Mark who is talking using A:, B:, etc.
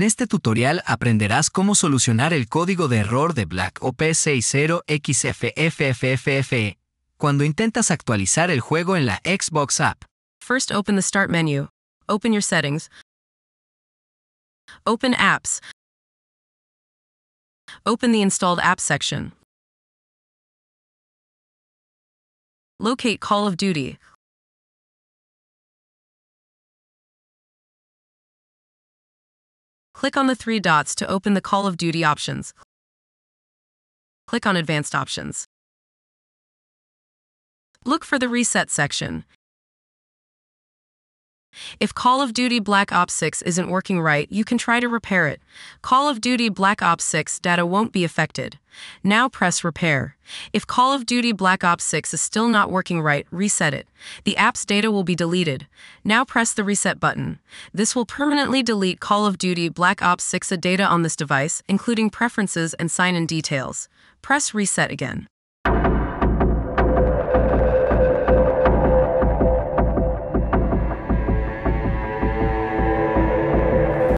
A: En este tutorial aprenderás cómo solucionar el código de error de Black OP60XFFFFFE cuando intentas actualizar el juego en la Xbox
B: app. First open the Start menu. Open your settings.
C: Open Apps. Open the Installed App section. Locate Call of Duty. Click on the three dots to open the Call of Duty options. Click on Advanced Options. Look for the Reset section. If Call of Duty Black Ops 6 isn't working right, you can try to
D: repair it. Call of Duty Black Ops 6 data won't be affected. Now press repair. If Call of Duty Black Ops 6 is still not working right, reset it. The app's data will be deleted. Now press the reset button. This will permanently delete Call of Duty Black Ops 6 data on this device, including preferences and sign-in details. Press reset again.